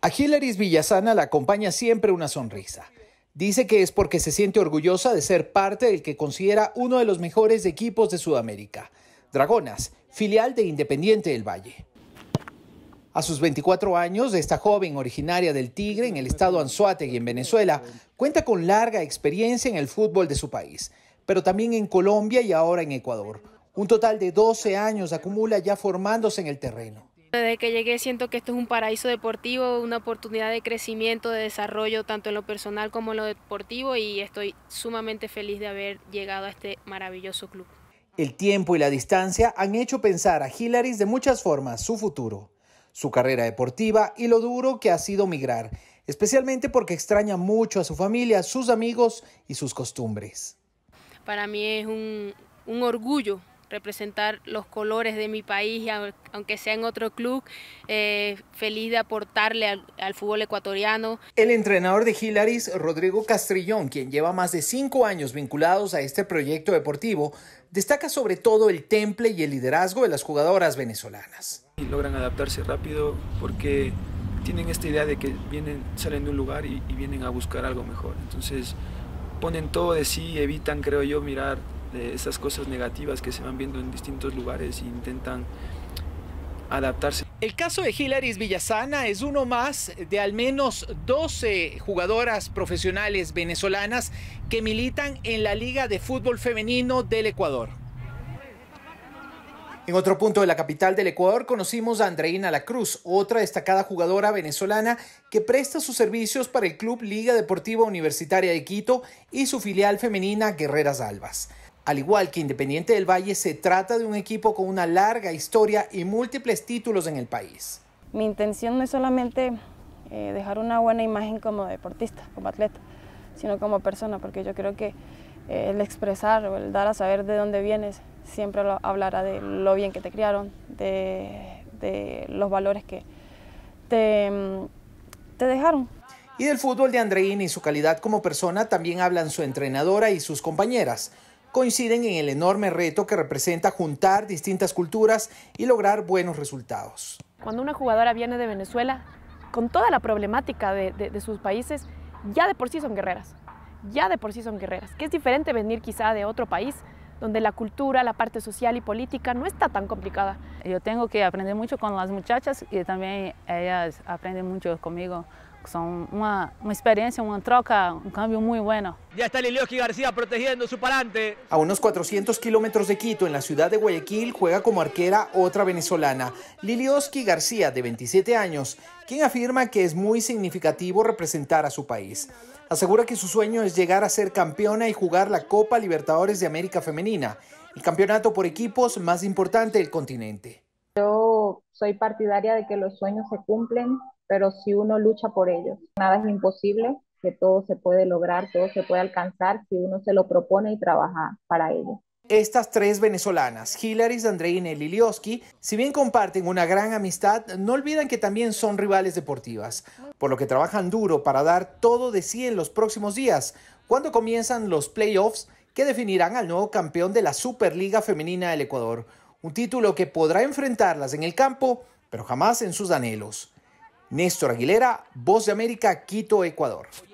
A Hilaris Villasana la acompaña siempre una sonrisa. Dice que es porque se siente orgullosa de ser parte del que considera uno de los mejores equipos de Sudamérica, Dragonas, filial de Independiente del Valle. A sus 24 años, esta joven originaria del Tigre en el estado y en Venezuela cuenta con larga experiencia en el fútbol de su país, pero también en Colombia y ahora en Ecuador. Un total de 12 años acumula ya formándose en el terreno. Desde que llegué siento que esto es un paraíso deportivo, una oportunidad de crecimiento, de desarrollo, tanto en lo personal como en lo deportivo y estoy sumamente feliz de haber llegado a este maravilloso club. El tiempo y la distancia han hecho pensar a Hilaris de muchas formas su futuro, su carrera deportiva y lo duro que ha sido migrar, especialmente porque extraña mucho a su familia, sus amigos y sus costumbres. Para mí es un, un orgullo representar los colores de mi país, aunque sea en otro club, eh, feliz de aportarle al, fútbol ecuatoriano. El entrenador de Hilaris, Rodrigo Castrillón, quien lleva más de cinco años vinculados a este proyecto deportivo, destaca sobre todo el temple y el liderazgo de las jugadoras venezolanas. logran adaptarse rápido porque tienen esta idea de que vienen, salen de un lugar y, y vienen a buscar algo mejor. Entonces ponen todo de sí, evitan, creo yo, mirar de esas cosas negativas que se van viendo en distintos lugares e intentan adaptarse. El caso de Hilaris Villasana es uno más de al menos 12 jugadoras profesionales venezolanas que militan en la Liga de Fútbol Femenino del Ecuador. En otro punto de la capital del Ecuador conocimos a Andreina La Cruz, otra destacada jugadora venezolana que presta sus servicios para el Club Liga Deportiva Universitaria de Quito y su filial femenina Guerreras Albas. Al igual que Independiente del Valle, se trata de un equipo con una larga historia y múltiples títulos en el país. Mi intención no es solamente eh, dejar una buena imagen como deportista, como atleta, sino como persona, porque yo creo que eh, el expresar o el dar a saber de dónde vienes siempre hablará de lo bien que te criaron, de, los valores que te, mm, te dejaron. Y del fútbol de Andreín y su calidad como persona también hablan su entrenadora y sus compañeras coinciden en el enorme reto que representa juntar distintas culturas y lograr buenos resultados. Cuando una jugadora viene de Venezuela, con toda la problemática de, sus países, ya de por sí son guerreras, ya de por sí son guerreras, que es diferente venir quizá de otro país donde la cultura, la parte social y política no está tan complicada. Yo tengo que aprender mucho con las muchachas y también ellas aprenden mucho conmigo son Una, una, experiencia, una troca, un cambio muy bueno. Ya está Lilioski García protegiendo su palante. A unos 400 kilómetros de Quito, en la ciudad de Guayaquil, juega como arquera otra venezolana, Lilioski García, de 27 años, quien afirma que es muy significativo representar a su país. Asegura que su sueño es llegar a ser campeona y jugar la Copa Libertadores de América Femenina, el campeonato por equipos más importante del continente. Yo soy partidaria de que los sueños se cumplen, pero si uno lucha por ellos, nada es imposible, que todo se puede lograr, todo se puede alcanzar si uno se lo propone y trabaja para ello. Estas tres venezolanas, hillarys Andreina y Lilioski, si bien comparten una gran amistad, no olvidan que también son rivales deportivas, por lo que trabajan duro para dar todo de sí en los próximos días, cuando comienzan los playoffs que definirán al nuevo campeón de la Superliga Femenina del Ecuador, un título que podrá enfrentarlas en el campo, pero jamás en sus anhelos. Néstor Aguilera, Voz de América, Quito, Ecuador.